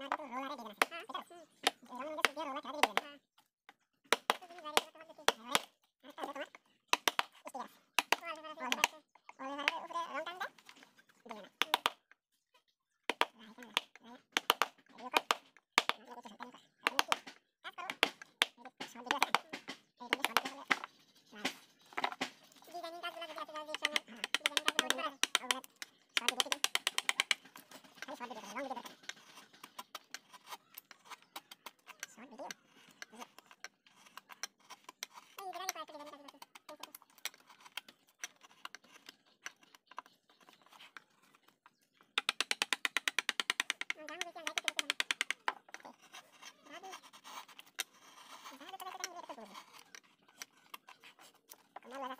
なんかこの、ノーラレディじゃなくて、あ、違う。え、ロマンドス、ゲロは、キャラディじなく Malah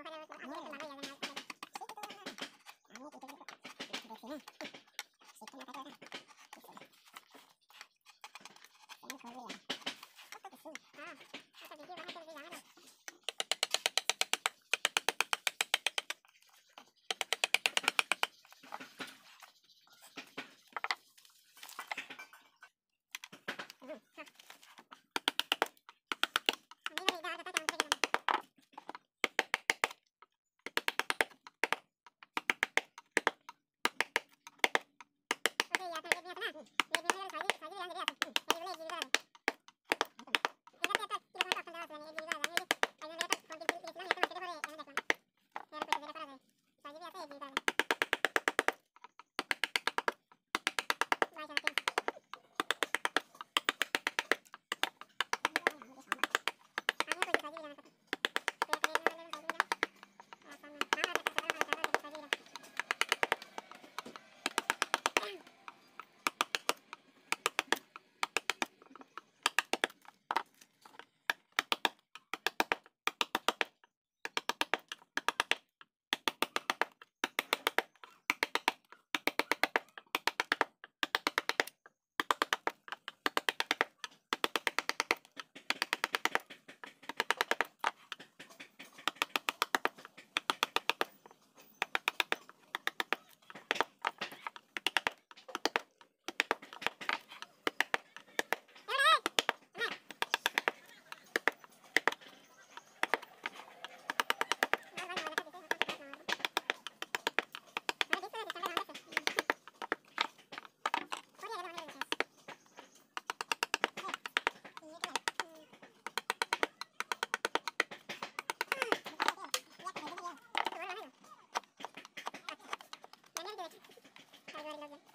ですね。yeah. Gracias.